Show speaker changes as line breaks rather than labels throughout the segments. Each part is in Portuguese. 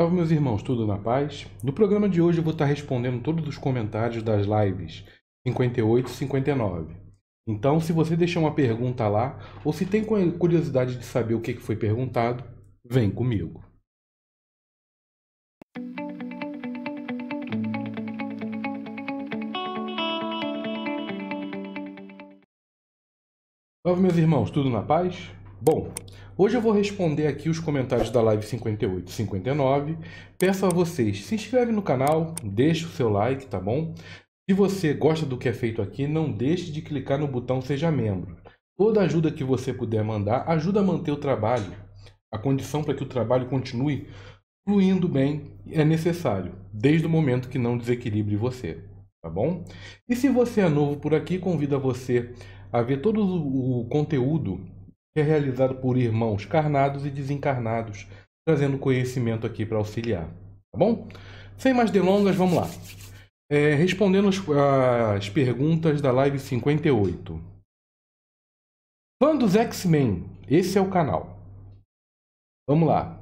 Salve meus irmãos, tudo na paz? No programa de hoje eu vou estar respondendo todos os comentários das lives 58 e 59. Então, se você deixar uma pergunta lá, ou se tem curiosidade de saber o que foi perguntado, vem comigo. Salve meus irmãos, tudo na paz? Bom, hoje eu vou responder aqui os comentários da live 58 e 59. Peço a vocês, se inscreve no canal, deixe o seu like, tá bom? Se você gosta do que é feito aqui, não deixe de clicar no botão Seja Membro. Toda ajuda que você puder mandar ajuda a manter o trabalho. A condição para que o trabalho continue fluindo bem é necessário, desde o momento que não desequilibre você, tá bom? E se você é novo por aqui, convido a você a ver todo o conteúdo é realizado por irmãos carnados e desencarnados, trazendo conhecimento aqui para auxiliar. Tá bom? Sem mais delongas, vamos lá. É, respondendo as, as, perguntas da live 58. Fã dos X-Men, esse é o canal. Vamos lá.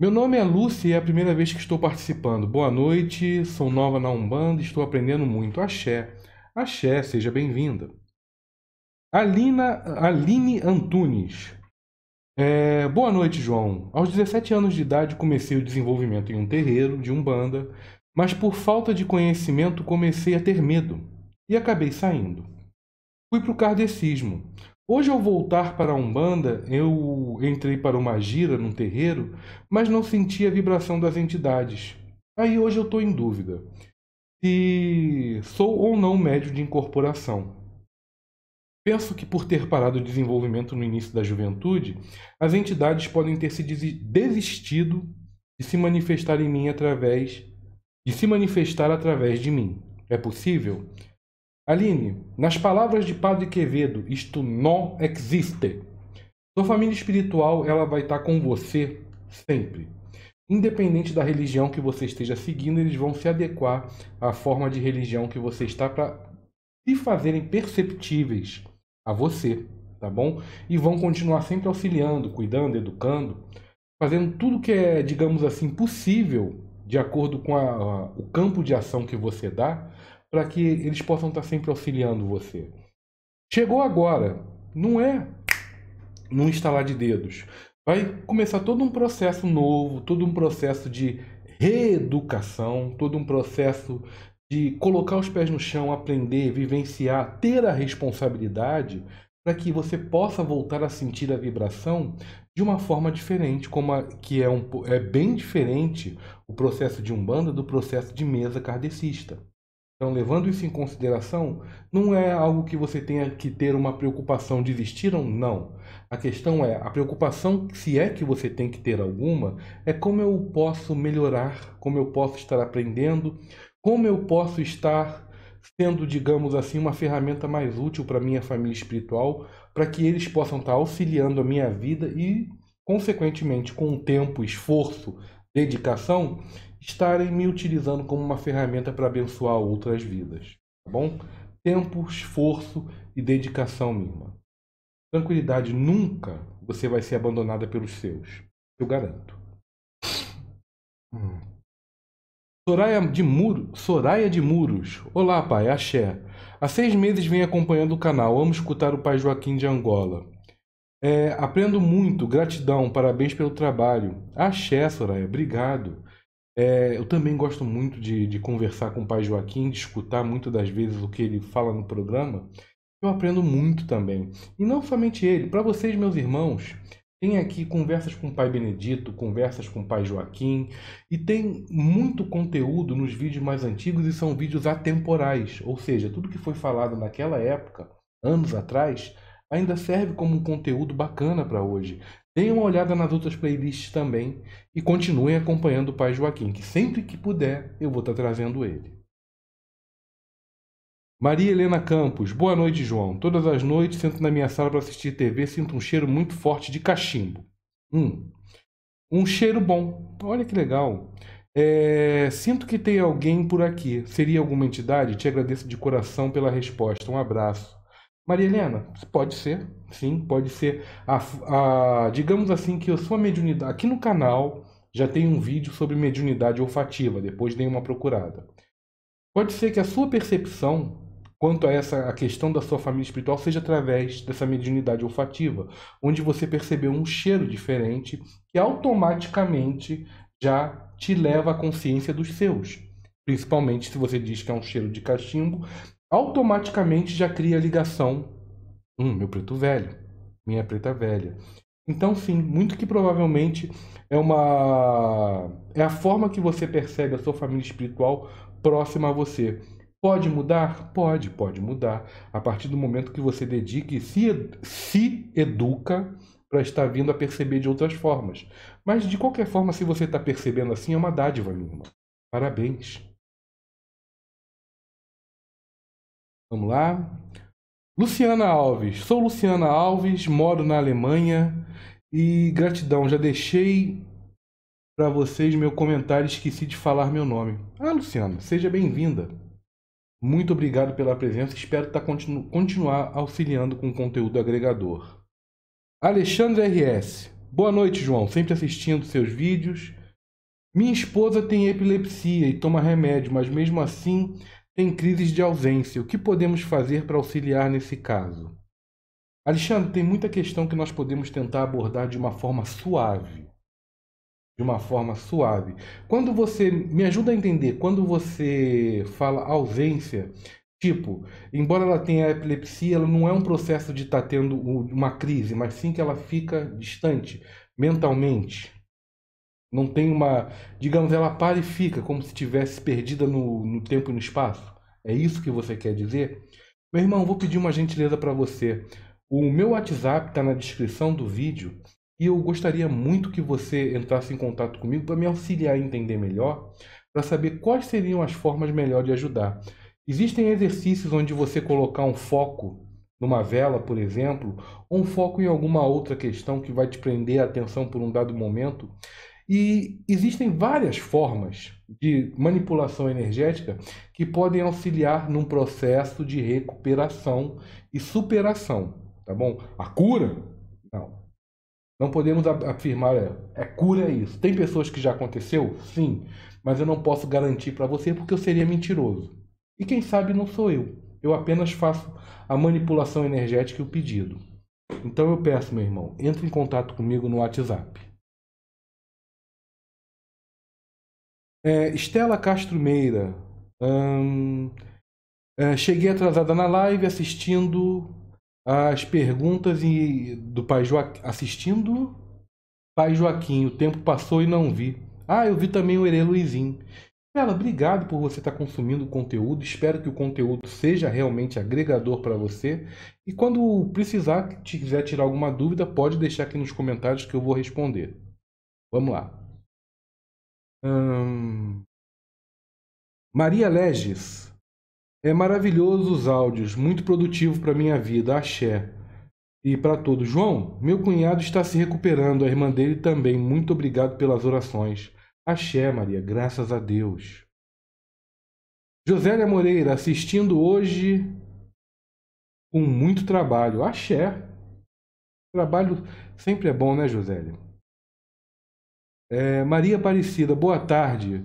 Meu nome é Lúcia e é a primeira vez que estou participando. Boa noite, sou nova na Umbanda e estou aprendendo muito. Axé. Axé, seja bem-vinda. Alina, Aline Antunes. É, boa noite, João. Aos 17 anos de idade, comecei o desenvolvimento em um terreiro de umbanda, mas por falta de conhecimento comecei a ter medo e acabei saindo. Fui para o kardecismo. Hoje, ao voltar para a Umbanda, eu entrei para uma gira num terreiro, mas não senti a vibração das entidades. Aí hoje eu estou em dúvida se sou ou não médio de incorporação. Penso que, por ter parado o desenvolvimento no início da juventude, as entidades podem ter se desistido de se manifestar em mim através de se manifestar através de mim. É possível? Aline, nas palavras de Padre Quevedo, isto não existe. Sua família espiritual, ela vai estar com você sempre. Independente da religião que você esteja seguindo, eles vão se adequar à forma de religião que você está para se fazerem perceptíveis a você, tá bom? E vão continuar sempre auxiliando, cuidando, educando, fazendo tudo que é, digamos assim, possível de acordo com a, a, o campo de ação que você dá, para que eles possam estar tá sempre auxiliando você. Chegou agora, não é num instalar de dedos. Vai começar todo um processo novo, todo um processo de reeducação, todo um processo de colocar os pés no chão, aprender, vivenciar, ter a responsabilidade para que você possa voltar a sentir a vibração de uma forma diferente, como a, que é, um, é bem diferente o processo de umbanda do processo de mesa kardecista. Então, levando isso em consideração, não é algo que você tenha que ter uma preocupação de existiram, não. A questão é, a preocupação, se é que você tem que ter alguma, é como eu posso melhorar, como eu posso estar aprendendo, como eu posso estar sendo, digamos assim, uma ferramenta mais útil para minha família espiritual, para que eles possam estar auxiliando a minha vida e, consequentemente, com o tempo, esforço, dedicação, estarem me utilizando como uma ferramenta para abençoar outras vidas, tá bom? Tempo, esforço e dedicação, minha irmã. Tranquilidade, nunca você vai ser abandonada pelos seus. Eu garanto. Hum. Soraya de, Muro, Soraya de Muros. Olá, pai. Axé. Há seis meses venho acompanhando o canal. Amo escutar o pai Joaquim de Angola. É, aprendo muito. Gratidão. Parabéns pelo trabalho. Axé, Soraya. Obrigado. É, eu também gosto muito de, de, conversar com o pai Joaquim, de escutar muitas das vezes o que ele fala no programa. Eu aprendo muito também. E não somente ele. Para vocês, meus irmãos, tem aqui conversas com o Pai Benedito, conversas com o Pai Joaquim, e tem muito conteúdo nos vídeos mais antigos e são vídeos atemporais, ou seja, tudo que foi falado naquela época, anos atrás, ainda serve como um conteúdo bacana para hoje. Deem uma olhada nas outras playlists também e continuem acompanhando o Pai Joaquim, que sempre que puder eu vou estar trazendo ele. Maria Helena Campos, boa noite, João. Todas as noites sento na minha sala para assistir TV, sinto um cheiro muito forte de cachimbo. Hum. Um cheiro bom. Olha que legal. É... Sinto que tem alguém por aqui. Seria alguma entidade? Te agradeço de coração pela resposta. Um abraço. Maria Helena, pode ser, sim, pode ser. A, a, digamos assim que eu sou a mediunidade. Aqui no canal já tem um vídeo sobre mediunidade olfativa, depois dei uma procurada. Pode ser que a sua percepção quanto a essa a questão da sua família espiritual seja através dessa mediunidade olfativa, onde você percebeu um cheiro diferente que automaticamente já te leva à consciência dos seus. Principalmente se você diz que é um cheiro de cachimbo, automaticamente já cria ligação. Hum, meu preto velho, minha preta velha. Então, sim, muito que provavelmente é uma é a forma que você percebe a sua família espiritual próxima a você. Pode mudar? Pode, pode mudar. A partir do momento que você dedica e se, se educa para estar vindo a perceber de outras formas. Mas, de qualquer forma, se você está percebendo assim, é uma dádiva, minha irmã. Parabéns. Vamos lá. Luciana Alves. Sou Luciana Alves, moro na Alemanha e gratidão. Já deixei para vocês meu comentário, esqueci de falar meu nome. Ah, Luciana, seja bem-vinda. Muito obrigado pela presença. Espero tá continu continuar auxiliando com o conteúdo agregador. Alexandre RS. Boa noite, João. Sempre assistindo seus vídeos. Minha esposa tem epilepsia e toma remédio, mas mesmo assim tem crises de ausência. O que podemos fazer para auxiliar nesse caso? Alexandre, tem muita questão que nós podemos tentar abordar de uma forma suave de uma forma suave. Quando você me ajuda a entender, quando você fala ausência, tipo, embora ela tenha epilepsia, ela não é um processo de estar tá tendo uma crise, mas sim que ela fica distante mentalmente. Não tem uma, digamos, ela para e fica como se tivesse perdida no, no tempo e no espaço. É isso que você quer dizer? Meu irmão, vou pedir uma gentileza para você. O meu WhatsApp está na descrição do vídeo. E eu gostaria muito que você entrasse em contato comigo para me auxiliar a entender melhor, para saber quais seriam as formas melhores de ajudar. Existem exercícios onde você colocar um foco numa vela, por exemplo, ou um foco em alguma outra questão que vai te prender a atenção por um dado momento. E existem várias formas de manipulação energética que podem auxiliar num processo de recuperação e superação, tá bom? A cura? Não. Não podemos afirmar, é, é cura é isso. Tem pessoas que já aconteceu? Sim. Mas eu não posso garantir para você porque eu seria mentiroso. E quem sabe não sou eu. Eu apenas faço a manipulação energética e o pedido. Então eu peço, meu irmão, entre em contato comigo no WhatsApp. É, Estela Castro Meira. Hum, é, cheguei atrasada na live assistindo as perguntas e, do pai Joaquim. Assistindo pai Joaquim, o tempo passou e não vi. Ah, eu vi também o Herê Luizinho. Ela, obrigado por você estar tá consumindo o conteúdo. Espero que o conteúdo seja realmente agregador para você. E quando precisar, te quiser tirar alguma dúvida, pode deixar aqui nos comentários que eu vou responder. Vamos lá. Hum... Maria Leges. É maravilhoso os áudios, muito produtivo para minha vida, axé. E para todos, João, meu cunhado está se recuperando, a irmã dele também. Muito obrigado pelas orações. Axé, Maria, graças a Deus. Josélia Moreira, assistindo hoje com muito trabalho. Axé. Trabalho sempre é bom, né, Josélia? É, Maria Aparecida, boa tarde.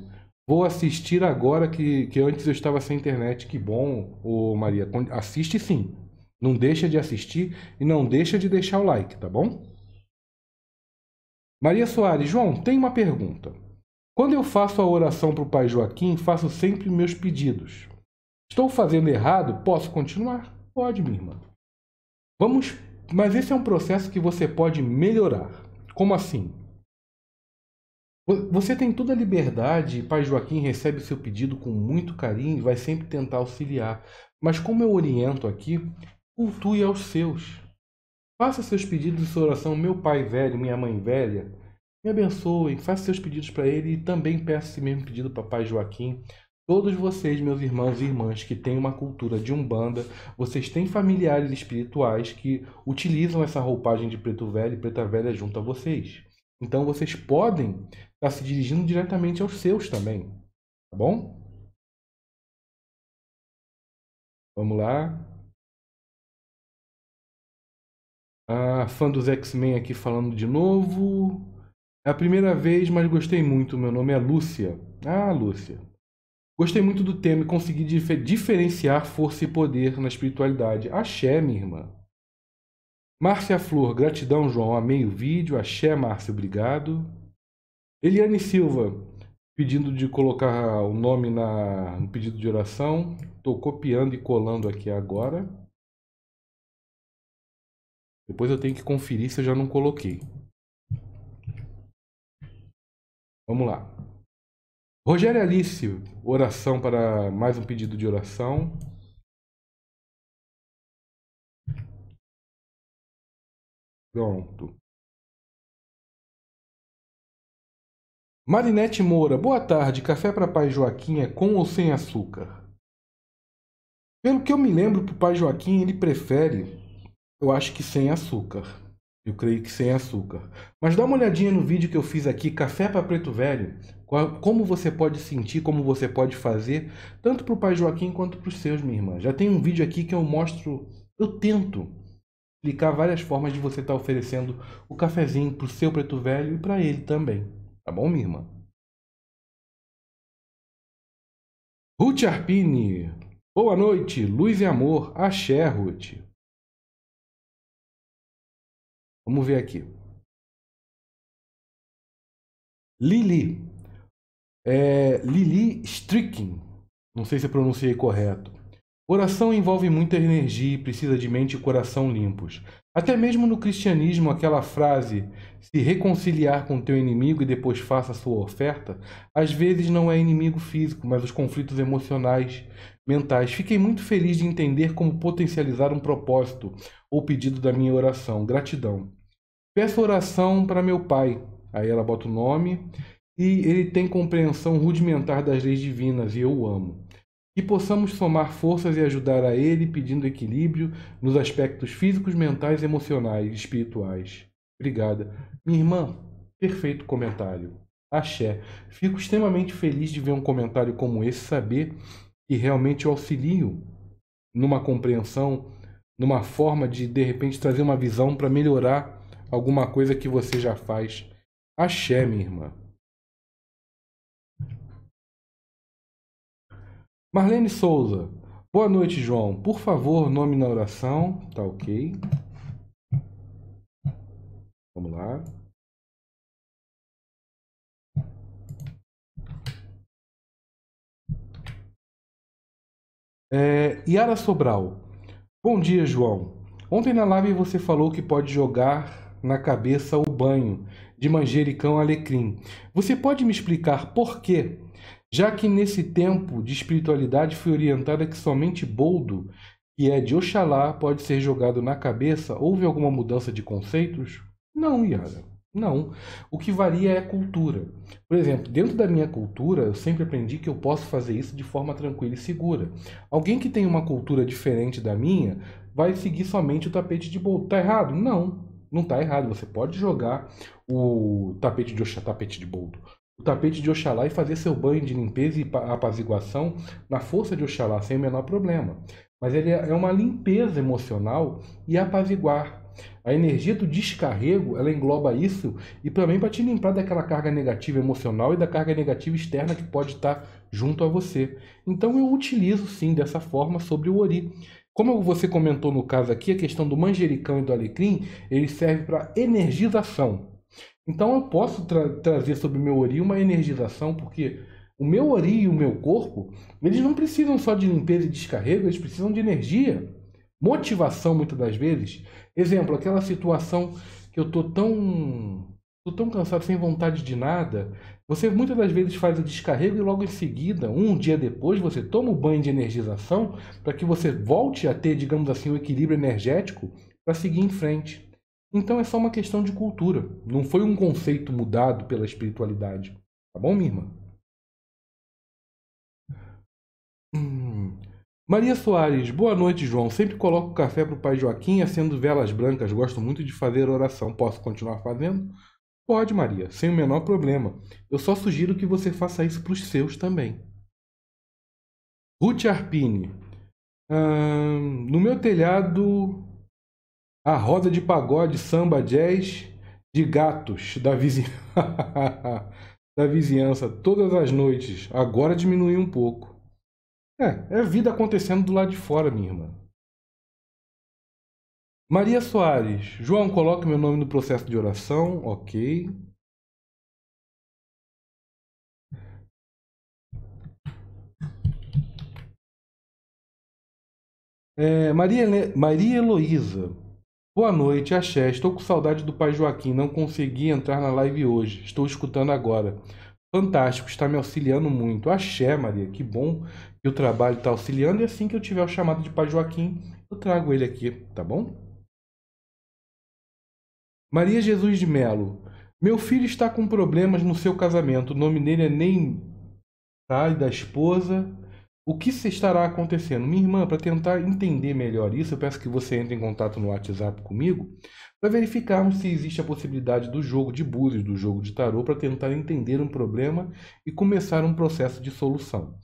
Vou assistir agora que, que antes eu estava sem internet. Que bom, ô Maria. Assiste sim. Não deixa de assistir e não deixa de deixar o like, tá bom? Maria Soares, João, tem uma pergunta. Quando eu faço a oração para o Pai Joaquim, faço sempre meus pedidos. Estou fazendo errado? Posso continuar? Pode, minha irmã. Vamos, mas esse é um processo que você pode melhorar. Como assim? Você tem toda a liberdade, Pai Joaquim recebe seu pedido com muito carinho e vai sempre tentar auxiliar. Mas como eu oriento aqui, cultue aos seus. Faça seus pedidos e sua oração, meu pai velho, minha mãe velha. Me abençoem, faça seus pedidos para ele e também peço esse mesmo pedido para Pai Joaquim. Todos vocês, meus irmãos e irmãs, que têm uma cultura de umbanda, vocês têm familiares espirituais que utilizam essa roupagem de preto velho e preta velha junto a vocês. Então vocês podem está se dirigindo diretamente aos seus também. Tá bom?
Vamos lá. Ah,
fã dos X-Men aqui falando de novo. É a primeira vez, mas gostei muito. Meu nome é Lúcia. Ah, Lúcia. Gostei muito do tema e consegui dif diferenciar força e poder na espiritualidade. Axé, minha irmã. Márcia Flor, gratidão, João. Amei o vídeo. Axé, Márcia, obrigado. Eliane Silva, pedindo de colocar o nome na, no pedido de oração. Estou copiando e colando aqui agora. Depois eu tenho que conferir se eu já não coloquei. Vamos lá. Rogério Alice, oração para mais um pedido de oração.
Pronto. Marinete
Moura, boa tarde. Café para Pai Joaquim é com ou sem açúcar? Pelo que eu me lembro, o Pai Joaquim ele prefere, eu acho que sem açúcar. Eu creio que sem açúcar. Mas dá uma olhadinha no vídeo que eu fiz aqui, Café para Preto Velho, como você pode sentir, como você pode fazer, tanto para o Pai Joaquim quanto para os seus, minha irmã. Já tem um vídeo aqui que eu mostro, eu tento explicar várias formas de você estar tá oferecendo o cafezinho para o seu preto velho e para ele também. Tá bom, minha irmã?
Ruth Arpini. Boa noite, luz e amor. Axé, Ruth. Vamos ver aqui. Lili.
É, Lili Stricken. Não sei se eu pronunciei correto. Oração envolve muita energia e precisa de mente e coração limpos. Até mesmo no cristianismo, aquela frase se reconciliar com teu inimigo e depois faça sua oferta, às vezes não é inimigo físico, mas os conflitos emocionais, mentais. Fiquei muito feliz de entender como potencializar um propósito ou pedido da minha oração. Gratidão. Peço oração para meu pai. Aí ela bota o nome. E ele tem compreensão rudimentar das leis divinas e eu o amo que possamos somar forças e ajudar a Ele pedindo equilíbrio nos aspectos físicos, mentais, emocionais e espirituais. Obrigada. Minha irmã, perfeito comentário. Axé. Fico extremamente feliz de ver um comentário como esse, saber que realmente eu auxilio numa compreensão, numa forma de, de repente, trazer uma visão para melhorar alguma coisa que você já faz. Axé, minha irmã.
Marlene Souza. Boa noite, João. Por favor, nome na oração. Tá ok. Vamos lá. É,
Yara Sobral. Bom dia, João. Ontem na live você falou que pode jogar na cabeça o banho de manjericão alecrim. Você pode me explicar por quê? já que nesse tempo de espiritualidade fui orientada que somente boldo, que é de Oxalá, pode ser jogado na cabeça, houve alguma mudança de conceitos? Não, Yara. Não. O que varia é a cultura. Por exemplo, dentro da minha cultura, eu sempre aprendi que eu posso fazer isso de forma tranquila e segura. Alguém que tem uma cultura diferente da minha vai seguir somente o tapete de boldo. Tá errado? Não. Não tá errado. Você pode jogar o tapete de Oxalá, tapete de boldo o tapete de Oxalá e fazer seu banho de limpeza e apaziguação na força de Oxalá sem o menor problema. Mas ele é, é uma limpeza emocional e apaziguar. A energia do descarrego, ela engloba isso e também para te limpar daquela carga negativa emocional e da carga negativa externa que pode estar tá junto a você. Então eu utilizo sim dessa forma sobre o ori. Como você comentou no caso aqui, a questão do manjericão e do alecrim, ele serve para energização. Então eu posso tra trazer sobre o meu ori uma energização, porque o meu ori e o meu corpo, eles não precisam só de limpeza e descarrego, eles precisam de energia, motivação muitas das vezes. Exemplo, aquela situação que eu tô tão tô tão cansado, sem vontade de nada. Você muitas das vezes faz o descarrego e logo em seguida, um dia depois, você toma o banho de energização para que você volte a ter, digamos assim, o um equilíbrio energético para seguir em frente. Então é só uma questão de cultura. Não foi um conceito mudado pela espiritualidade. Tá bom, minha irmã? Hum. Maria Soares, boa noite, João. Sempre coloco café para o pai Joaquim, acendo velas brancas. Gosto muito de fazer oração. Posso continuar fazendo? Pode, Maria, sem o menor problema. Eu só sugiro que você faça isso para os seus também. Ruth Arpini. no meu telhado a roda de pagode, samba, jazz de gatos da, vizinha... da vizinhança todas as noites. Agora diminuiu um pouco. É, é vida acontecendo do lado de fora, minha irmã. Maria Soares. João, coloque
meu nome no processo de oração. Ok.
É, Maria, Maria Heloísa. Boa noite, Axé. Estou com saudade do pai Joaquim. Não consegui entrar na live hoje. Estou escutando agora. Fantástico, está me auxiliando muito. Axé, Maria, que bom que o trabalho está auxiliando. E assim que eu tiver o chamado de pai Joaquim, eu trago ele aqui, tá bom? Maria Jesus de Melo. Meu filho está com problemas no seu casamento. O nome dele é nem, Tá? E da esposa. O que se estará acontecendo? Minha irmã, para tentar entender melhor isso, eu peço que você entre em contato no WhatsApp comigo para verificarmos se existe a possibilidade do jogo de búzios, do jogo de tarô, para tentar entender um problema e começar um processo de solução.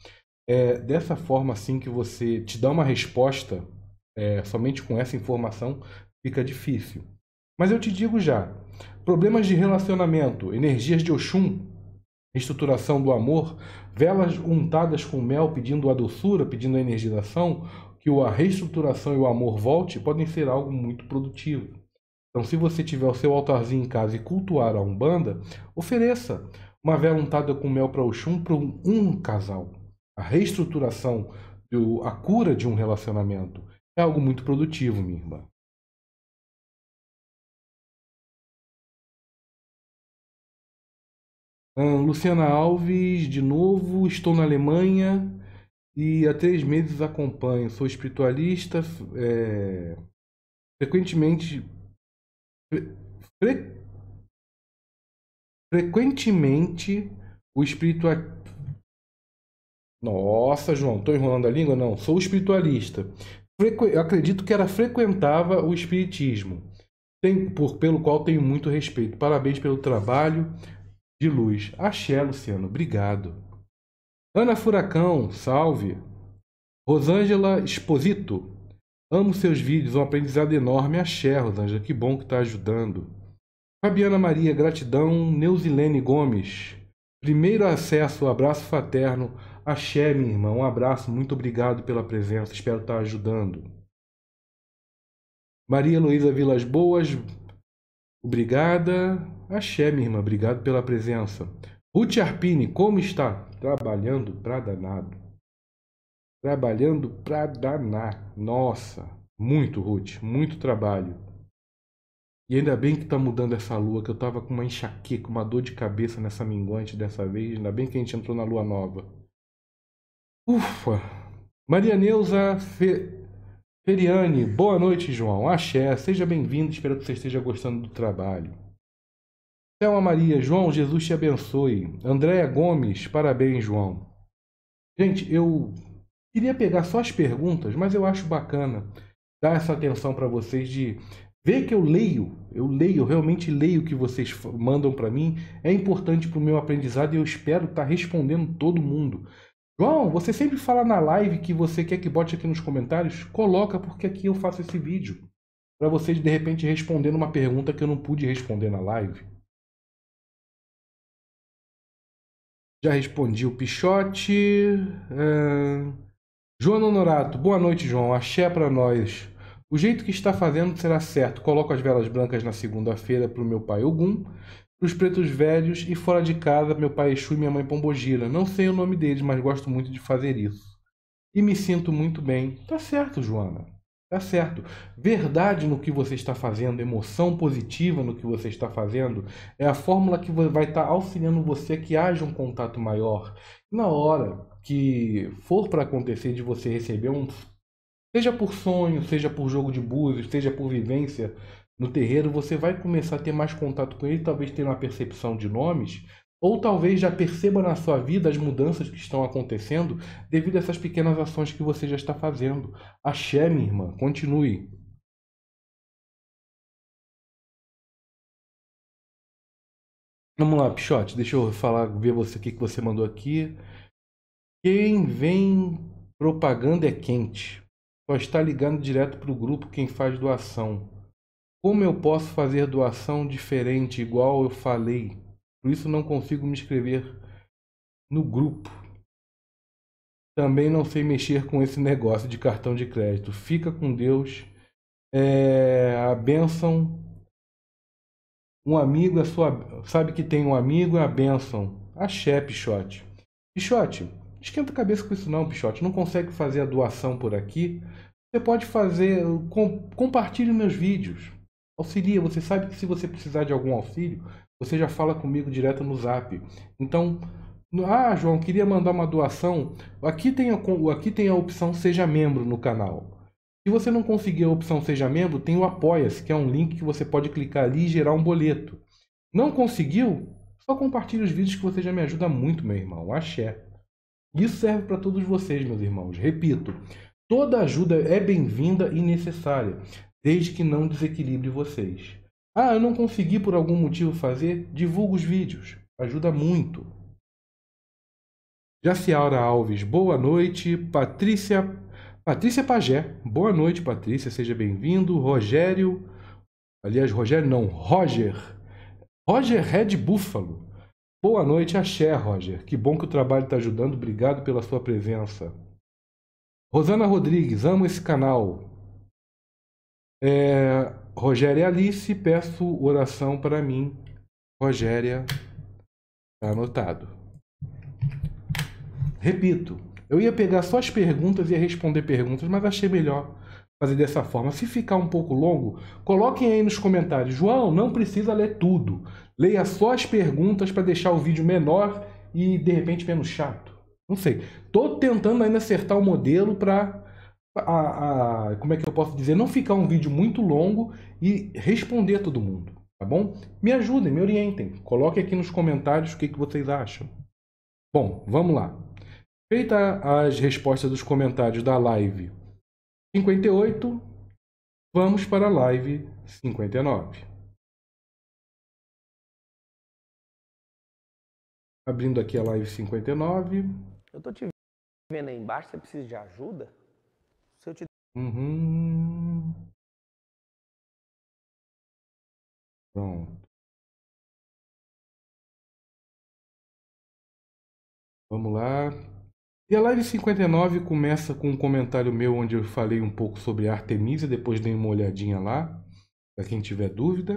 É dessa forma, assim, que você te dá uma resposta é, somente com essa informação fica difícil. Mas eu te digo já, problemas de relacionamento, energias de Oxum, estruturação do amor, velas untadas com mel pedindo a doçura, pedindo a energização, que a reestruturação e o amor volte, podem ser algo muito produtivo. Então, se você tiver o seu altarzinho em casa e cultuar a Umbanda, ofereça uma vela untada com mel para o chum para um, um casal. A reestruturação, a cura de um relacionamento é algo muito produtivo, minha irmã.
Luciana
Alves, de novo, estou na Alemanha e há três meses acompanho. Sou espiritualista, é, frequentemente.
Fre, frequentemente o
espiritual. Nossa, João, estou enrolando a língua? Não, sou espiritualista. Frequ... Eu acredito que ela frequentava o espiritismo, tem... por... pelo qual tenho muito respeito. Parabéns pelo trabalho de luz. Axé, Luciano, obrigado. Ana Furacão, salve. Rosângela Exposito, amo seus vídeos, um aprendizado enorme. Axé, Rosângela, que bom que está ajudando. Fabiana Maria, gratidão. Neuzilene Gomes, primeiro acesso, abraço fraterno. Axé, minha irmã, um abraço, muito obrigado pela presença, espero estar tá ajudando. Maria Luísa Vilas Boas, obrigada. Axé, minha irmã, obrigado pela presença. Ruth Arpini, como está? Trabalhando pra danado. Trabalhando pra danar. Nossa, muito, Ruth, muito trabalho. E ainda bem que está mudando essa lua, que eu estava com uma enxaqueca, uma dor de cabeça nessa minguante dessa vez. Ainda bem que a gente entrou na lua nova. Ufa! Maria Neuza Fe... Feriani, boa noite, João. Axé, seja bem-vindo. Espero que você esteja gostando do trabalho. Telma Maria, João, Jesus te abençoe. Andréa Gomes, parabéns, João. Gente, eu queria pegar só as perguntas, mas eu acho bacana dar essa atenção para vocês de ver que eu leio, eu leio, realmente leio o que vocês mandam para mim. É importante para o meu aprendizado e eu espero estar tá respondendo todo mundo. João, você sempre fala na live que você quer que bote aqui nos comentários? Coloca, porque aqui eu faço esse vídeo. Para vocês, de repente, responderem uma pergunta
que eu não pude responder na live.
Já respondi o Pichote. Ah, Joana João Honorato, boa noite, João. Axé para nós. O jeito que está fazendo será certo. Coloco as velas brancas na segunda-feira para o meu pai Ogum, para os pretos velhos e fora de casa meu pai Exu e minha mãe Pombogira. Não sei o nome deles, mas gosto muito de fazer isso. E me sinto muito bem. Tá certo, Joana. Tá certo. Verdade no que você está fazendo, emoção positiva no que você está fazendo, é a fórmula que vai estar tá auxiliando você que haja um contato maior. Na hora que for para acontecer de você receber um. Seja por sonho, seja por jogo de búzios, seja por vivência no terreiro, você vai começar a ter mais contato com ele, talvez ter uma percepção de nomes, ou talvez já perceba na sua vida as mudanças que estão acontecendo devido a essas pequenas ações que você já está fazendo. Axé, minha irmã, continue.
Vamos lá, Pichote, deixa eu falar, ver você o que você
mandou aqui. Quem vem propaganda é quente. Só está ligando direto para o grupo quem faz doação. Como eu posso fazer doação diferente, igual eu falei? Por isso não consigo me inscrever no grupo. Também não sei mexer com esse negócio de cartão de crédito. Fica com Deus. É, a bênção. Um amigo é sua. Sabe que tem um amigo é a bênção. Axé, Pichote. Pichote, esquenta a cabeça com isso não, Pichote. Não consegue fazer a doação por aqui? Você pode fazer. Com, compartilhe meus vídeos. Auxilia. Você sabe que se você precisar de algum auxílio, você já fala comigo direto no zap. Então, ah, João, queria mandar uma doação. Aqui tem a, aqui tem a opção Seja Membro no canal. Se você não conseguir a opção Seja Membro, tem o Apoia-se, que é um link que você pode clicar ali e gerar um boleto. Não conseguiu? Só compartilhe os vídeos que você já me ajuda muito, meu irmão. Axé. Isso serve para todos vocês, meus irmãos. Repito, toda ajuda é bem-vinda e necessária, desde que não desequilibre vocês. Ah, eu não consegui por algum motivo fazer? Divulga os vídeos. Ajuda muito. Jaciara Alves, boa noite. Patrícia Patrícia Pagé, boa noite, Patrícia, seja bem-vindo. Rogério, aliás, Rogério não, Roger. Roger Red Buffalo. Boa noite, axé, Roger. Que bom que o trabalho está ajudando. Obrigado pela sua presença. Rosana Rodrigues, amo esse canal. É, Rogéria Alice, peço oração para mim. Rogéria, tá anotado. Repito, eu ia pegar só as perguntas e ia responder perguntas, mas achei melhor fazer dessa forma. Se ficar um pouco longo, coloquem aí nos comentários. João, não precisa ler tudo. Leia só as perguntas para deixar o vídeo menor e de repente menos chato. Não sei. Tô tentando ainda acertar o modelo para a, a, como é que eu posso dizer, não ficar um vídeo muito longo e responder a todo mundo, tá bom? Me ajudem, me orientem, coloquem aqui nos comentários o que, que vocês acham. Bom, vamos lá. Feita as respostas dos comentários da live 58, vamos para a live 59.
Abrindo aqui a live 59. Eu tô te vendo aí embaixo, você precisa de ajuda? Se eu te. Uhum. Pronto.
Vamos lá. E a live 59 começa com um comentário meu onde eu falei um pouco sobre a Artemisia, depois dei uma olhadinha lá, para quem tiver dúvida.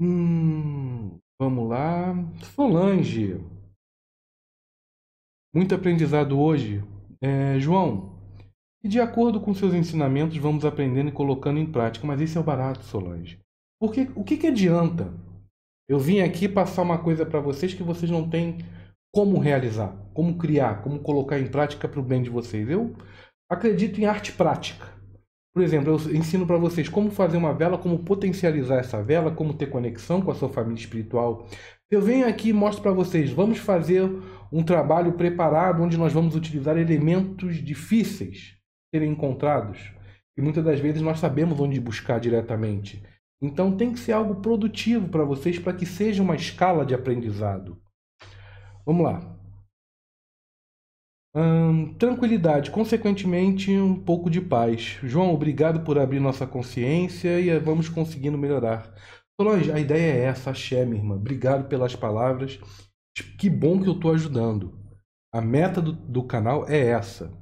Hum, vamos lá. Solange. Muito aprendizado hoje. É, João, e de acordo com seus ensinamentos, vamos aprendendo e colocando em prática. Mas isso é o barato, Solange. Porque o que, que adianta eu vim aqui passar uma coisa para vocês que vocês não têm como realizar, como criar, como colocar em prática para o bem de vocês. Eu acredito em arte prática. Por exemplo, eu ensino para vocês como fazer uma vela, como potencializar essa vela, como ter conexão com a sua família espiritual. Eu venho aqui e mostro para vocês, vamos fazer um trabalho preparado onde nós vamos utilizar elementos difíceis serem encontrados. E muitas das vezes nós sabemos onde buscar diretamente. Então tem que ser algo produtivo para vocês, para que seja uma escala de aprendizado. Vamos lá. Hum, tranquilidade, consequentemente, um pouco de paz. João, obrigado por abrir nossa consciência e eh, vamos conseguindo melhorar. Solange, a ideia é essa, axé, minha irmã. Obrigado pelas palavras. Que bom que eu estou ajudando. A meta do, do canal é essa.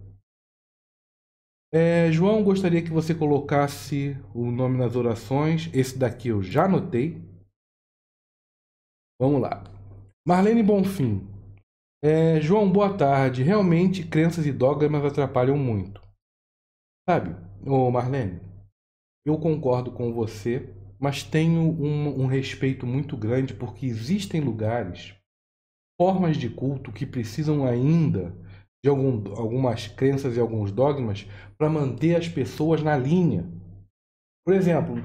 É, João, gostaria que você colocasse o nome nas orações. Esse daqui eu já anotei. Vamos lá. Marlene Bonfim. É, João, boa tarde. Realmente, crenças e dogmas atrapalham muito. Sabe, ô Marlene, eu concordo com você, mas tenho um, um respeito muito grande porque existem lugares, formas de culto que precisam ainda de algum, algumas crenças e alguns dogmas para manter as pessoas na linha. Por exemplo,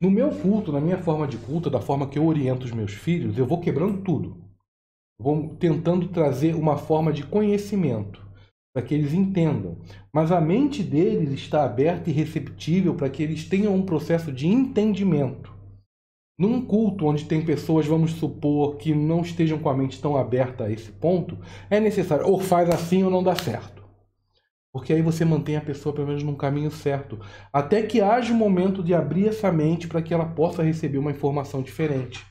no meu culto, na minha forma de culto, da forma que eu oriento os meus filhos, eu vou quebrando tudo. Vou tentando trazer uma forma de conhecimento para que eles entendam. Mas a mente deles está aberta e receptível para que eles tenham um processo de entendimento. Num culto onde tem pessoas, vamos supor, que não estejam com a mente tão aberta a esse ponto, é necessário ou faz assim ou não dá certo. Porque aí você mantém a pessoa pelo menos num caminho certo, até que haja o um momento de abrir essa mente para que ela possa receber uma informação diferente.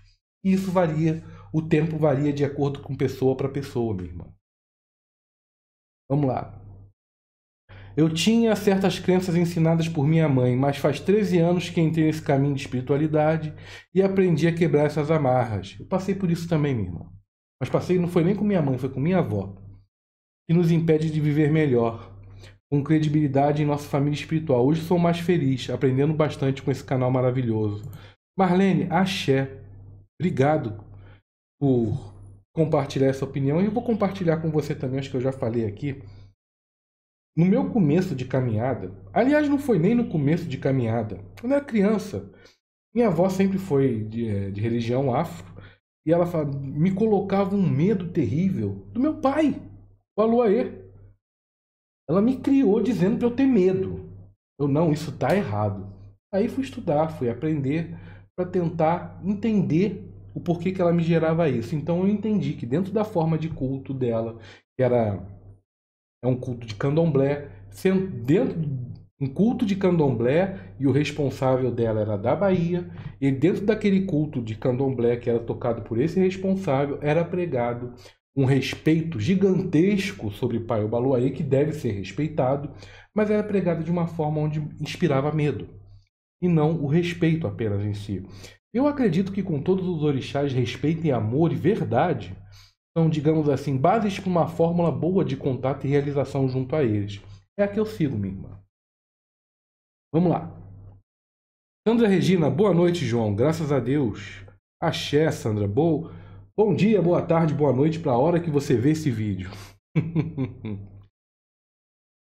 E isso varia, o tempo varia de acordo com pessoa para pessoa, minha irmã. Vamos lá. Eu tinha certas crenças ensinadas por minha mãe, mas faz 13 anos que entrei nesse caminho de espiritualidade e aprendi a quebrar essas amarras. Eu passei por isso também, minha irmã. Mas passei não foi nem com minha mãe, foi com minha avó. Que nos impede de viver melhor, com credibilidade em nossa família espiritual. Hoje sou mais feliz, aprendendo bastante com esse canal maravilhoso. Marlene, axé. Obrigado por compartilhar essa opinião. E eu vou compartilhar com você também, acho que eu já falei aqui. No meu começo de caminhada, aliás, não foi nem no começo de caminhada, quando era criança, minha avó sempre foi de, eh, de religião afro e ela fala, me colocava um medo terrível do meu pai, falou aí, Ela me criou dizendo para eu ter medo. Eu não, isso tá errado. Aí fui estudar, fui aprender para tentar entender o porquê que ela me gerava isso. Então eu entendi que dentro da forma de culto dela, que era é um culto de candomblé. Dentro um culto de candomblé e o responsável dela era da Bahia. E dentro daquele culto de candomblé que era tocado por esse responsável, era pregado um respeito gigantesco sobre Pai Obaluaê, que deve ser respeitado, mas era pregado de uma forma onde inspirava medo, e não o respeito apenas em si. Eu acredito que com todos os orixás respeitem amor e verdade, são, digamos assim, bases para uma fórmula boa de contato e realização junto a eles. É a que eu sigo, minha irmã. Vamos lá. Sandra Regina, boa noite, João. Graças a Deus. Axé, Sandra. Boa Bom dia, boa tarde, boa noite para a hora que você vê esse vídeo.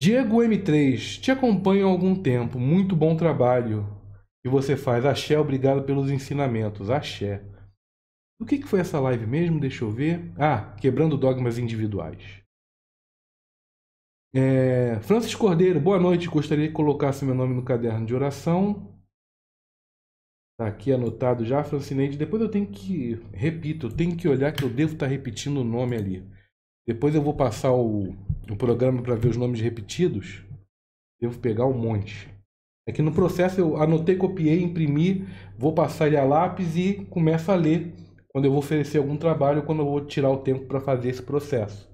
Diego M3, te acompanho há algum tempo. Muito bom trabalho que você faz. Axé, obrigado pelos ensinamentos. Axé. O que, que foi essa live mesmo? Deixa eu ver. Ah, quebrando dogmas individuais. É, Francis Cordeiro, boa noite. Gostaria que colocasse meu nome no caderno de oração. Está aqui anotado já, Francineide. Depois eu tenho que. Repito, eu tenho que olhar que eu devo estar tá repetindo o nome ali. Depois eu vou passar o, o programa para ver os nomes repetidos. Devo pegar um monte. É que no processo eu anotei, copiei, imprimi, vou passar ele a lápis e começo a ler quando eu vou oferecer algum trabalho, quando eu vou tirar o tempo para fazer esse processo.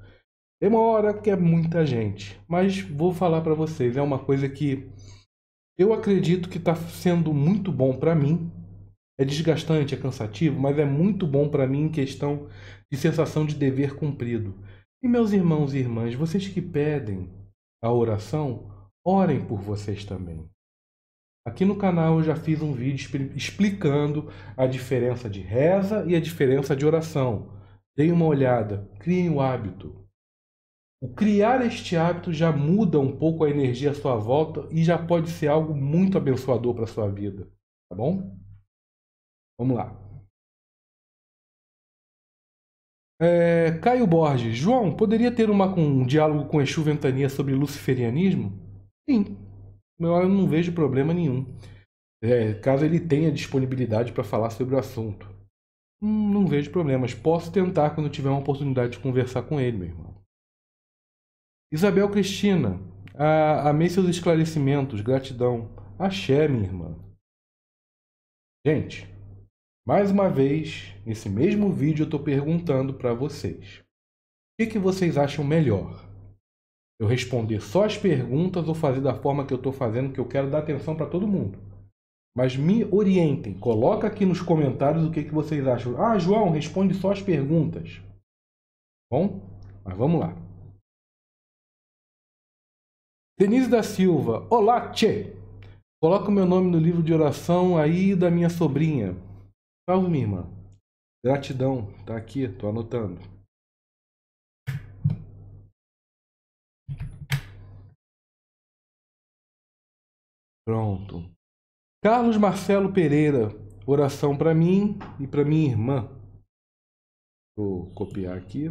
Demora porque é muita gente, mas vou falar para vocês, é uma coisa que eu acredito que está sendo muito bom para mim. É desgastante, é cansativo, mas é muito bom para mim em questão de sensação de dever cumprido. E meus irmãos e irmãs, vocês que pedem a oração, orem por vocês também. Aqui no canal eu já fiz um vídeo explicando a diferença de reza e a diferença de oração. Deem uma olhada, criem o hábito. O criar este hábito já muda um pouco a energia à sua volta e já pode ser algo muito abençoador para a sua vida, tá bom?
Vamos lá. É,
Caio Borges, João, poderia ter uma, um diálogo com Exu Ventania sobre luciferianismo? Sim, eu não vejo problema nenhum. É, caso ele tenha disponibilidade para falar sobre o assunto. Hum, não vejo problemas. Posso tentar quando tiver uma oportunidade de conversar com ele, meu irmão. Isabel Cristina, a, amei seus esclarecimentos, gratidão. Axé, minha irmã. Gente, mais uma vez, nesse mesmo vídeo eu estou perguntando para vocês. O que, que vocês acham melhor? eu responder só as perguntas ou fazer da forma que eu estou fazendo, que eu quero dar atenção para todo mundo. Mas me orientem, coloca aqui nos comentários o que, que vocês acham. Ah, João, responde só as perguntas.
Bom, mas vamos lá. Denise da
Silva, olá, Tchê! Coloca o meu nome no livro de oração aí da minha sobrinha. Salve, minha irmã. Gratidão, tá aqui, tô anotando.
Pronto. Carlos Marcelo Pereira, oração para mim e para minha irmã. Vou copiar aqui.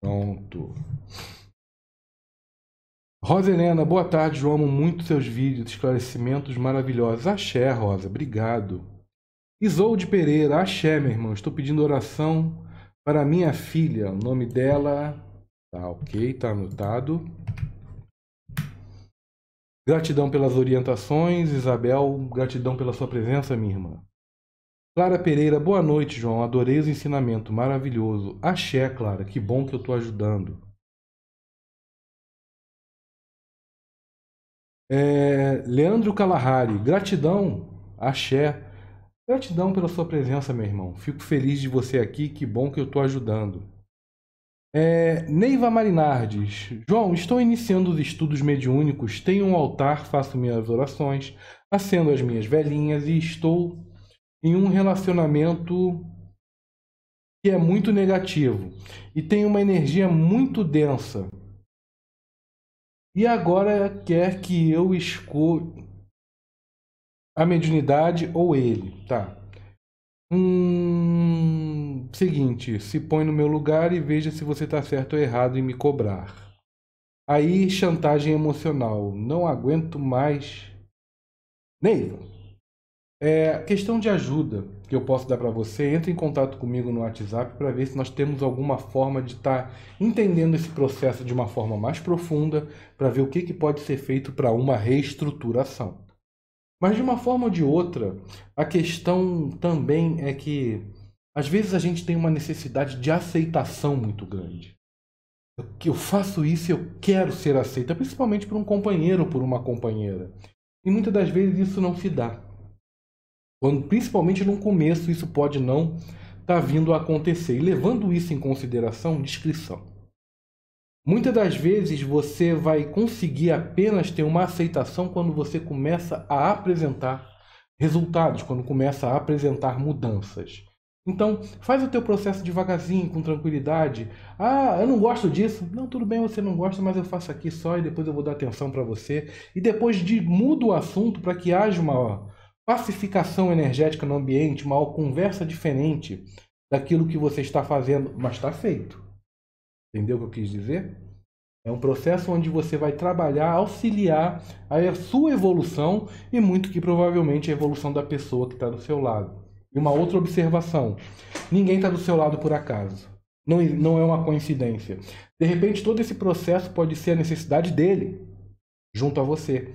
Pronto.
Rosa Helena, boa tarde. Eu amo muito seus vídeos, esclarecimentos maravilhosos. Axé, Rosa, obrigado. Isolde Pereira, axé, meu irmão. Estou pedindo oração para minha filha, o nome dela. Tá ok, tá anotado. Gratidão pelas orientações, Isabel. Gratidão pela sua presença, minha irmã. Clara Pereira, boa noite, João. Adorei o ensinamento, maravilhoso. Axé, Clara, que bom que eu tô ajudando.
É... Leandro
Calahari, gratidão, axé. Gratidão pela sua presença, meu irmão. Fico feliz de você aqui, que bom que eu estou ajudando. É, Neiva Marinardes, João, estou iniciando os estudos mediúnicos, tenho um altar, faço minhas orações, acendo as minhas velhinhas e estou em um relacionamento que é muito negativo e tem uma energia muito densa. E agora quer que eu escolha. A mediunidade ou ele, tá? Hum, seguinte, se põe no meu lugar e veja se você está certo ou errado em me cobrar. Aí, chantagem emocional. Não aguento mais. Neiva, é, questão de ajuda que eu posso dar para você, entre em contato comigo no WhatsApp para ver se nós temos alguma forma de estar tá entendendo esse processo de uma forma mais profunda, para ver o que, que pode ser feito para uma reestruturação. Mas de uma forma ou de outra, a questão também é que às vezes a gente tem uma necessidade de aceitação muito grande. Eu faço isso, e eu quero ser aceita, principalmente por um companheiro ou por uma companheira. E muitas das vezes isso não se dá. Quando, principalmente no começo, isso pode não estar tá vindo a acontecer. E levando isso em consideração, descrição. Muitas das vezes você vai conseguir apenas ter uma aceitação quando você começa a apresentar resultados, quando começa a apresentar mudanças. Então, faz o teu processo devagarzinho, com tranquilidade. Ah, eu não gosto disso. Não, tudo bem, você não gosta, mas eu faço aqui só e depois eu vou dar atenção para você. E depois de muda o assunto para que haja uma ó, pacificação energética no ambiente, uma ó, conversa diferente daquilo que você está fazendo, mas está feito. Entendeu o que eu quis dizer? É um processo onde você vai trabalhar, auxiliar a sua evolução e muito que provavelmente a evolução da pessoa que está do seu lado. E uma outra observação: ninguém está do seu lado por acaso. Não, não é uma coincidência. De repente, todo esse processo pode ser a necessidade dele junto a você.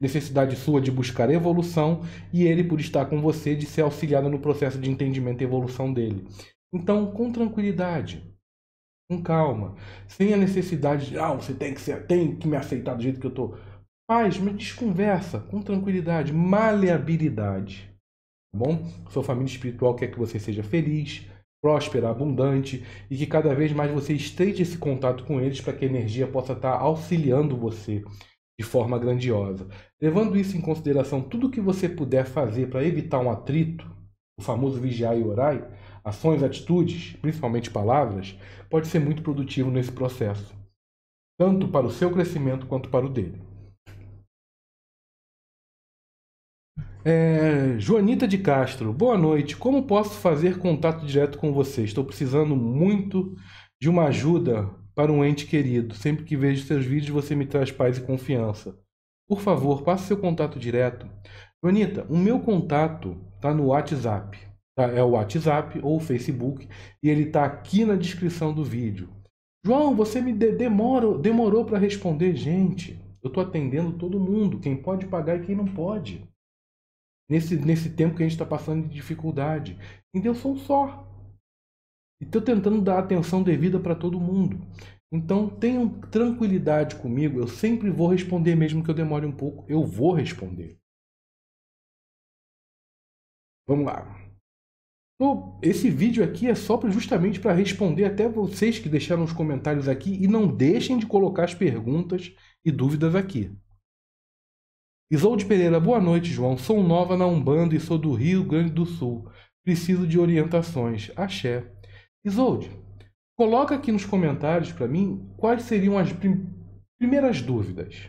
Necessidade sua de buscar evolução e ele, por estar com você, de ser auxiliado no processo de entendimento e evolução dele. Então, com tranquilidade, com calma, sem a necessidade de, ah, você tem que, ser, tem que me aceitar do jeito que eu tô. paz, mas desconversa com tranquilidade, maleabilidade. Tá bom? Sua família espiritual quer que você seja feliz, próspera, abundante e que cada vez mais você estreite esse contato com eles para que a energia possa estar tá auxiliando você de forma grandiosa. Levando isso em consideração, tudo que você puder fazer para evitar um atrito, o famoso vigiar e orar, ações, atitudes, principalmente palavras, pode ser muito produtivo nesse processo, tanto para o seu crescimento quanto para o dele. É, Joanita de Castro, boa noite. Como posso fazer contato direto com você? Estou precisando muito de uma ajuda para um ente querido. Sempre que vejo seus vídeos, você me traz paz e confiança. Por favor, passe seu contato direto. Joanita, o meu contato está no WhatsApp tá? é o WhatsApp ou o Facebook, e ele está aqui na descrição do vídeo. João, você me de demorou, demorou para responder, gente. Eu estou atendendo todo mundo, quem pode pagar e quem não pode. Nesse, nesse tempo que a gente está passando de dificuldade. Então eu sou um só. E estou tentando dar atenção devida para todo mundo. Então tenham tranquilidade comigo, eu sempre vou responder, mesmo que eu demore um pouco, eu vou responder.
Vamos lá. Esse
vídeo aqui é só justamente para responder até vocês que deixaram os comentários aqui e não deixem de colocar as perguntas e dúvidas aqui. Isolde Pereira, boa noite, João. Sou nova na Umbanda e sou do Rio Grande do Sul. Preciso de orientações. Axé. Isolde, coloca aqui nos comentários para mim quais seriam as prim primeiras dúvidas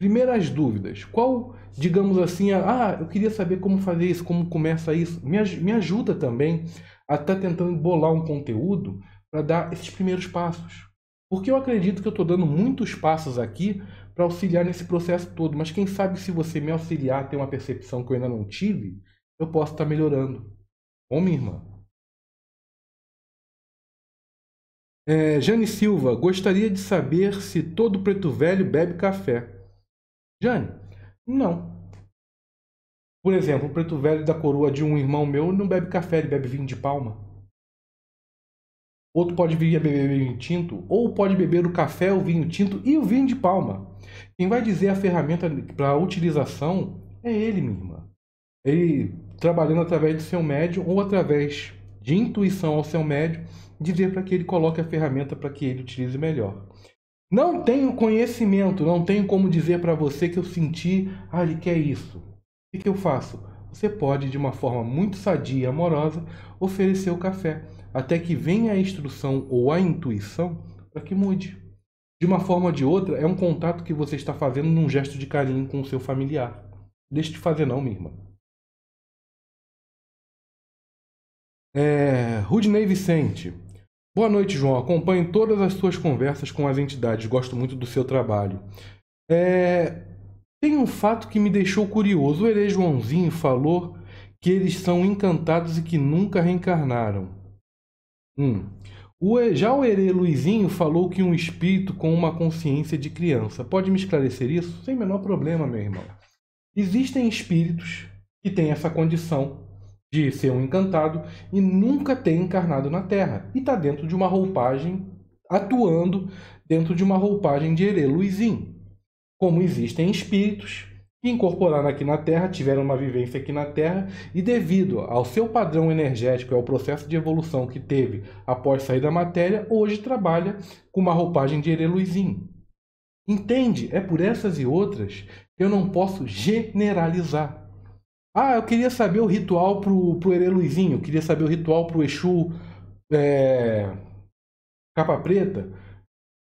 primeiras dúvidas. Qual, digamos assim, ah, eu queria saber como fazer isso, como começa isso. Me, me ajuda também a estar tá tentando bolar um conteúdo para dar esses primeiros passos. Porque eu acredito que eu estou dando muitos passos aqui para auxiliar nesse processo todo. Mas quem sabe se você me auxiliar ter uma percepção que eu ainda não tive, eu posso estar tá melhorando. Bom, minha irmã?
É, Jane Silva, gostaria de
saber se todo preto velho bebe café. Jane, não. Por exemplo, o preto velho da coroa de um irmão meu não bebe café, ele bebe vinho de palma. Outro pode vir a beber vinho tinto, ou pode beber o café, o vinho tinto e o vinho de palma. Quem vai dizer a ferramenta para utilização é ele, minha irmã. Ele trabalhando através do seu médium ou através de intuição ao seu médium, dizer para que ele coloque a ferramenta para que ele utilize melhor. Não tenho conhecimento, não tenho como dizer para você que eu senti, ah, ele quer é isso. O que, eu faço? Você pode, de uma forma muito sadia e amorosa, oferecer o café, até que venha a instrução ou a intuição para que mude. De uma forma ou de outra, é um contato que você está fazendo num gesto de carinho com o seu familiar.
Deixe de fazer não, minha irmã.
É, Rudney Vicente. Boa noite, João. Acompanho todas as suas conversas com as entidades. Gosto muito do seu trabalho. É... Tem um fato que me deixou curioso. O Herê Joãozinho falou que eles são encantados e que nunca reencarnaram. Hum. O, já o Herê Luizinho falou que um espírito com uma consciência de criança. Pode me esclarecer isso? Sem menor problema, meu irmão. Existem espíritos que têm essa condição de ser um encantado e nunca ter encarnado na Terra. E está dentro de uma roupagem, atuando dentro de uma roupagem de Luizinho. Como existem espíritos que incorporaram aqui na Terra, tiveram uma vivência aqui na Terra e devido ao seu padrão energético e ao processo de evolução que teve após sair da matéria, hoje trabalha com uma roupagem de Luizinho. Entende? É por essas e outras que eu não posso generalizar. Ah, eu queria saber o ritual pro, pro Erê Luizinho, eu queria saber o ritual pro Exu é, Capa Preta.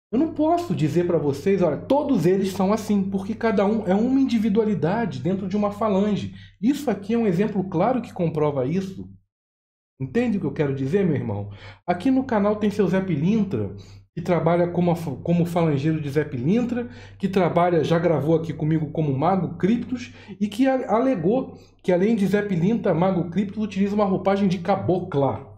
Eu não posso dizer para vocês, olha, todos eles são assim, porque cada um é uma individualidade dentro de uma falange. Isso aqui é um exemplo claro que comprova isso. Entende o que eu quero dizer, meu irmão? Aqui no canal tem seu Zé Pilintra, que trabalha como, como falangeiro de Zé Pilintra, que trabalha, já gravou aqui comigo como Mago Criptos e que alegou que além de Zé Pilintra, Mago Criptos utiliza uma roupagem de cabocla.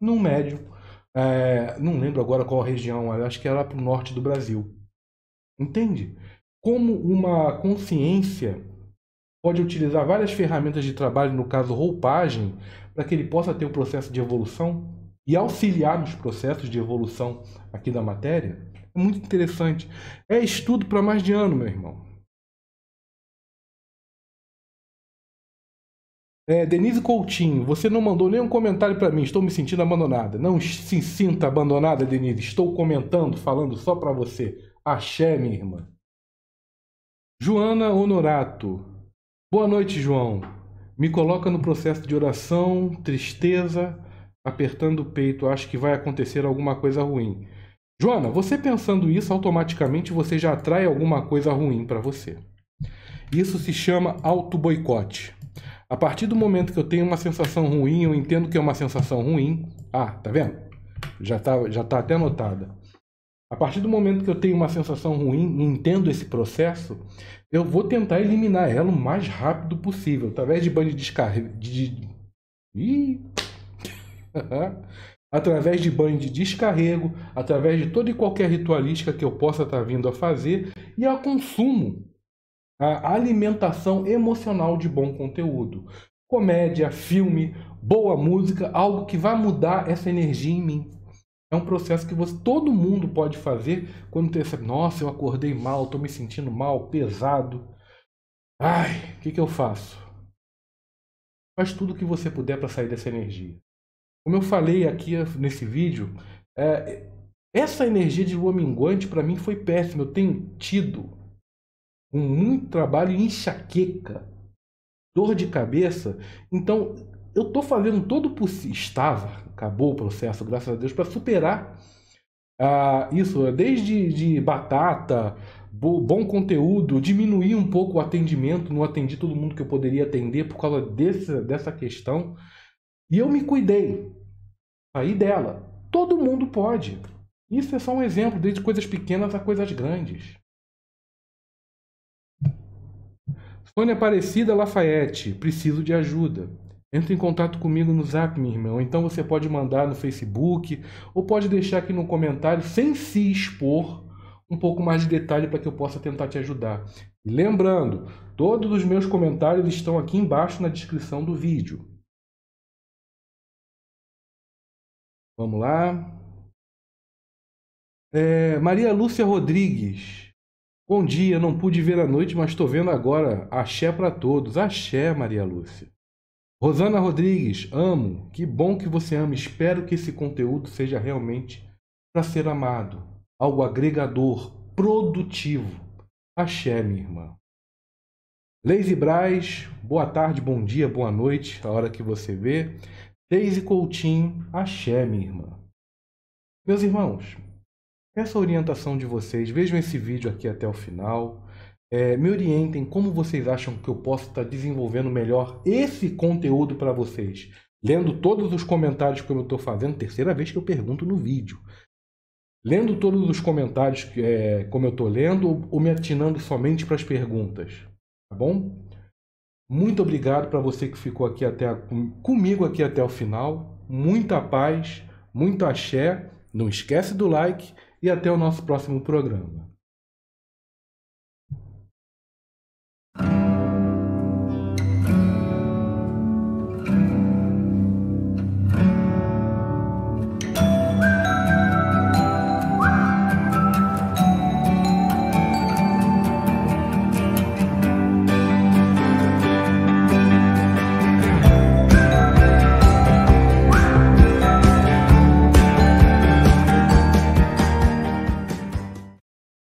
Num médio, É, não lembro agora qual região, acho que era é para o norte do Brasil. Entende? Como uma consciência pode utilizar várias ferramentas de trabalho, no caso roupagem, para que ele possa ter o um processo de evolução? e auxiliar nos processos de evolução aqui da matéria, é muito interessante. É estudo para mais de ano, meu irmão. É, Denise Coutinho, você não mandou nenhum comentário para mim, estou me sentindo abandonada. Não se sinta abandonada, Denise, estou comentando, falando só para você. Axé, minha irmã. Joana Honorato, boa noite, João. Me coloca no processo de oração, tristeza, apertando o peito, acho que vai acontecer alguma coisa ruim. Joana, você pensando isso, automaticamente você já atrai alguma coisa ruim para você. Isso se chama auto-boicote. A partir do momento que eu tenho uma sensação ruim, eu entendo que é uma sensação ruim. Ah, tá vendo? Já tá, já tá até anotada. A partir do momento que eu tenho uma sensação ruim e entendo esse processo, eu vou tentar eliminar ela o mais rápido possível, através de banho de descarga. De... Ih, através de banho de descarrego, através de toda e qualquer ritualística que eu possa estar tá vindo a fazer e a consumo, a alimentação emocional de bom conteúdo. Comédia, filme, boa música, algo que vai mudar essa energia em mim. É um processo que você, todo mundo pode fazer quando tem essa, nossa, eu acordei mal, estou me sentindo mal, pesado. Ai, o que, que eu faço? Faz tudo o que você puder para sair dessa energia. Como eu falei aqui nesse vídeo, é, essa energia de lua minguante para mim foi péssima. Eu tenho tido um muito trabalho enxaqueca, dor de cabeça. Então, eu estou fazendo todo o possível. Estava, acabou o processo, graças a Deus, para superar ah, isso, desde de batata, bo, bom conteúdo, diminuir um pouco o atendimento. Não atendi todo mundo que eu poderia atender por causa desse, dessa questão. E eu me cuidei. Saí dela. Todo mundo pode. Isso é só um exemplo, desde coisas pequenas a coisas grandes. Sônia Aparecida Lafayette, preciso de ajuda. Entre em contato comigo no zap, meu irmão. Ou então você pode mandar no Facebook, ou pode deixar aqui no comentário, sem se expor, um pouco mais de detalhe para que eu possa tentar te ajudar. E lembrando, todos os meus comentários estão aqui embaixo na descrição do vídeo.
Vamos lá. É, Maria Lúcia
Rodrigues. Bom dia, não pude ver à noite, mas estou vendo agora. Axé para todos. Axé, Maria Lúcia. Rosana Rodrigues, amo. Que bom que você ama. Espero que esse conteúdo seja realmente para ser amado. Algo agregador, produtivo. Axé, minha irmã. Lazy Braz, boa tarde, bom dia, boa noite, a hora que você vê. Daisy Coutinho, axé, minha irmã. Meus irmãos, essa orientação de vocês, vejam esse vídeo aqui até o final. É, me orientem como vocês acham que eu posso estar tá desenvolvendo melhor esse conteúdo para vocês. Lendo todos os comentários que eu estou fazendo, terceira vez que eu pergunto no vídeo. Lendo todos os comentários, é, como eu estou lendo, ou me atinando somente para as perguntas. Tá bom? Muito obrigado para você que ficou aqui até a, comigo aqui até o final. Muita paz, muito axé. Não esquece do like e até o nosso próximo programa.